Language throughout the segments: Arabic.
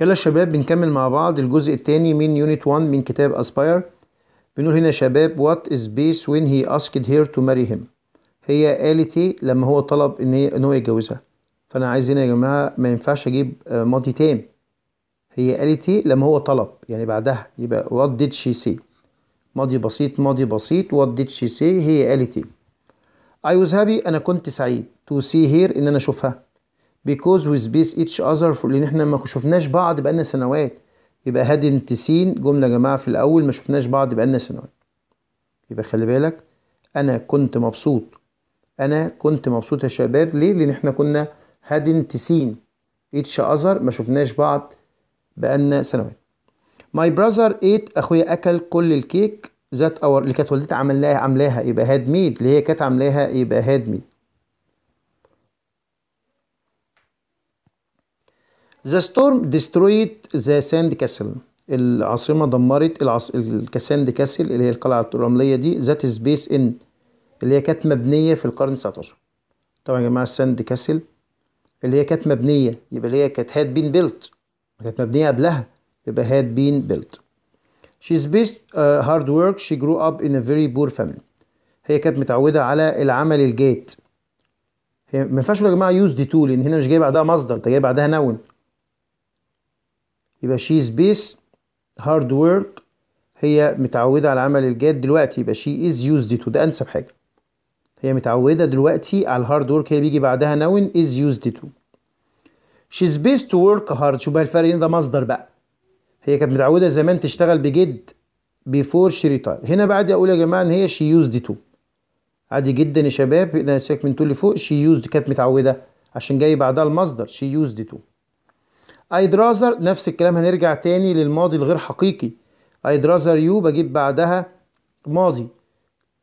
يلا شباب بنكمل مع بعض الجزء الثاني من يونت 1 من كتاب اسباير بنقول هنا شباب وات از بيس وين هي اسكد هير تو ماري هيم هي قالت ايه لما هو طلب ان هي ان هو يتجوزها فانا عايز هنا يا جماعه ما ينفعش اجيب ماضي آه، تام هي قالت ايه لما هو طلب يعني بعدها يبقى وات ديد شي سي ماضي بسيط ماضي بسيط وات ديد شي سي هي قالت ايه اي واز هابي انا كنت سعيد تو سي هير ان انا اشوفها because we space each other for لان احنا ما شفناش بعض بقالنا سنوات يبقى هذه التسين جمله يا جماعه في الاول ما شفناش بعض بقالنا سنوات يبقى خلي بالك انا كنت مبسوط انا كنت مبسوط يا شباب ليه لان احنا كنا هادن تسين اتش اذر ما شفناش بعض بقالنا سنوات ماي براذر ايت اخويا اكل كل الكيك ذات اور اللي كانت والدتي عملاها عاملاها يبقى هاد ميد اللي هي كانت عاملاها يبقى هاد ميد The storm destroyed the sand castle. العاصمة دمرت العص... الكساند كاسل اللي هي القلعة الرملية دي ذات سبيس ان اللي هي كانت مبنية في القرن 19 طبعا يا جماعة الساند كاسل اللي هي كانت مبنية يبقى اللي هي كانت هاد بين بيلت كانت مبنية قبلها يبقى هاد بين بيلت She's based uh, hard work she grew up in a very poor family هي كانت متعودة على العمل الجاد هي ما ينفعش يا جماعة يوز دي tool لأن هنا مش جاي بعدها مصدر ده جاي بعدها نون يبقى شي بيس هارد ورك هي متعودة على العمل الجاد دلوقتي يبقى شي از يوزد تو ده أنسب حاجة هي متعودة دلوقتي على الهارد ورك هي بيجي بعدها نون از يوزد تو از بيس تو ورك هارد شوف بقى الفرق ده مصدر بقى هي كانت متعودة زمان تشتغل بجد بيفور شي retired هنا بعد أقول يا جماعة إن هي شي يوزد تو عادي جدا يا شباب إذا سيبك من تقول فوق شي يوزد كانت متعودة عشان جاي بعدها المصدر شي يوزد تو I'd rather نفس الكلام هنرجع تاني للماضي الغير حقيقي I'd rather you بجيب بعدها ماضي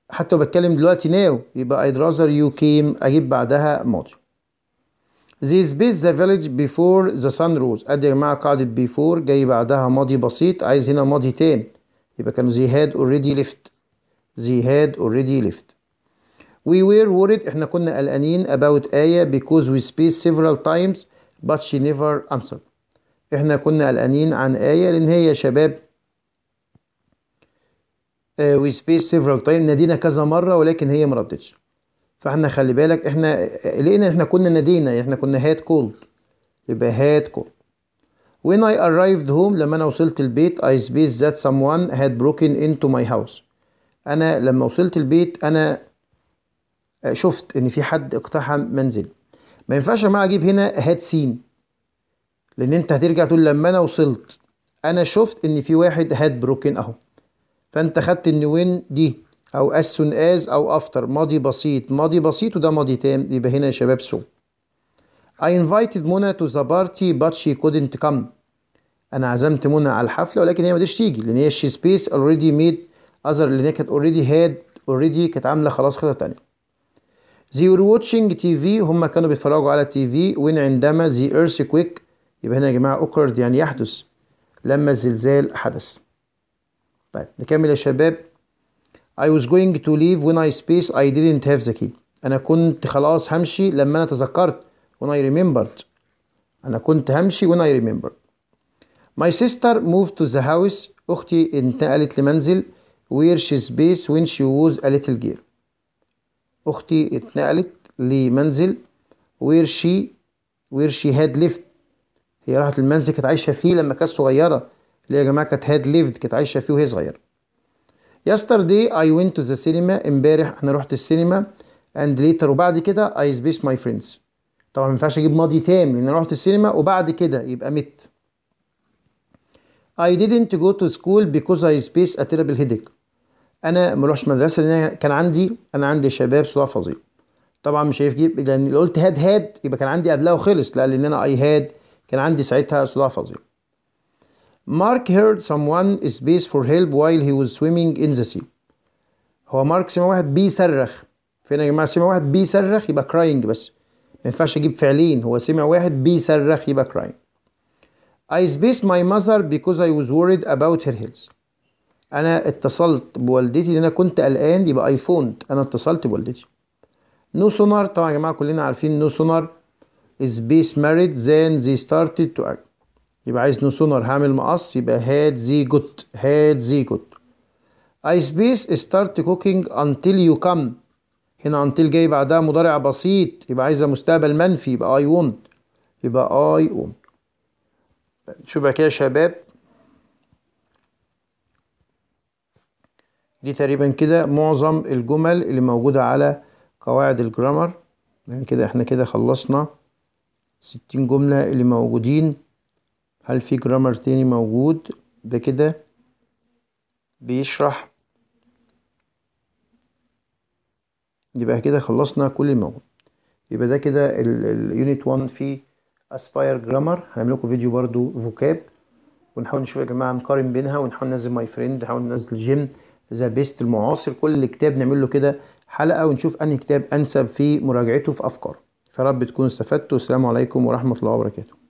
حتى بتكلم دلوقتي ناو يبقى I'd rather you came أجيب بعدها ماضي They is the village before the sun rose أدي يا جماعة قاعدة before جاي بعدها ماضي بسيط عايز هنا ماضي تام يبقى كانوا they had already left they had already left We were worried احنا كنا قلقانين about آية because we spaced several times but she never answered احنا كنا قلقانين عن آية لأن هي شباب وي سبيس سيفرال تايم نادينا كذا مرة ولكن هي ما ردتش فاحنا خلي بالك احنا لقينا احنا كنا نادينا يعني احنا كنا هات كولد يبقى هات كولد When I arrived home لما أنا وصلت البيت I spaced that someone had broken into my house أنا لما وصلت البيت أنا آه، شفت إن في حد اقتحم منزلي ما ينفعش يا جماعة أجيب هنا had seen لان انت هترجع تقول لما انا وصلت انا شفت ان في واحد هاد بروكن اهو فانت خدت ان وين دي او as soon as او after ماضي بسيط ماضي بسيط وده ماضي تام يبقى هنا يا شباب سو I invited منى to the party but she couldn't come انا عزمت منى على الحفله ولكن هي ما قدرتش تيجي لان هي she space already made other لان هي كانت already had already كانت عامله خلاص خطه تانية They were watching TV هم كانوا بيتفرجوا على TV وين عندما the earthquake يبقى هنا يا جماعة أوكرد يعني يحدث لما الزلزال حدث طيب نكمل يا شباب I was going to leave when I space I didn't have the key أنا كنت خلاص همشي لما أنا تذكرت when I remembered أنا كنت همشي when I remembered My sister moved to the house أختي انتقلت لمنزل where she space when she was a little girl أختي اتنقلت لمنزل where she where she had lived هي راحت المنزل كانت عايشه فيه لما كانت صغيره اللي يا جماعه كانت هاد ليفد كانت عايشه فيه وهي صغيره يسترداي اي وينت تو ذا سينما امبارح انا رحت السينما اند ليتر وبعد كده اي سبيس ماي فريندز طبعا ما ينفعش اجيب ماضي تام لان انا رحت السينما وبعد كده يبقى مت I didn't go to school because I space a terrible headache انا ما روحش مدرسه لان كان عندي انا عندي شباب صداع فظيع طبعا مش هيجيب لان لو قلت هاد هاد يبقى كان عندي قبلها وخلص لا لان انا اي هاد كان عندي ساعتها صداع فظيع مارك هيرد someone is فور هيلب help while he was swimming in the هو مارك سمع واحد بيصرخ فين يا جماعه سمع واحد بيصرخ يبقى كراينج بس ما ينفعش اجيب فعلين هو سمع واحد بيصرخ يبقى كراينج I spaced my mother because I was worried about her health انا اتصلت بوالدتي لان انا كنت قلقان يبقى اي فونت انا اتصلت بوالدتي نو سونار طبعا يا جماعه كلنا عارفين نو سونار is base married than they started to act يبقى عايز no sooner هعمل مقص يبقى had they جوت had they جوت I space start cooking until you come هنا until جاي بعدها مضارع بسيط يبقى عايزة مستقبل منفي يبقى I want يبقى I want شوف بقى كده يا شباب دي تقريبا كده معظم الجمل اللي موجودة على قواعد الجرامر يعني كده احنا كده خلصنا ستين جملة اللي موجودين هل في جرامر تاني موجود ده كده بيشرح يبقى كده خلصنا كل الموجود يبقى ده كده اليونت 1 في اسباير جرامر هنعمل لكم فيديو برضو فوكاب ونحاول نشوف يا جماعه نقارن بينها ونحاول ننزل ماي فريند نحاول ننزل جيم ذا بيست المعاصر كل كتاب نعمل له كده حلقه ونشوف انهي كتاب انسب في مراجعته في افكاره فرب تكونوا استفدتوا والسلام عليكم ورحمة الله وبركاته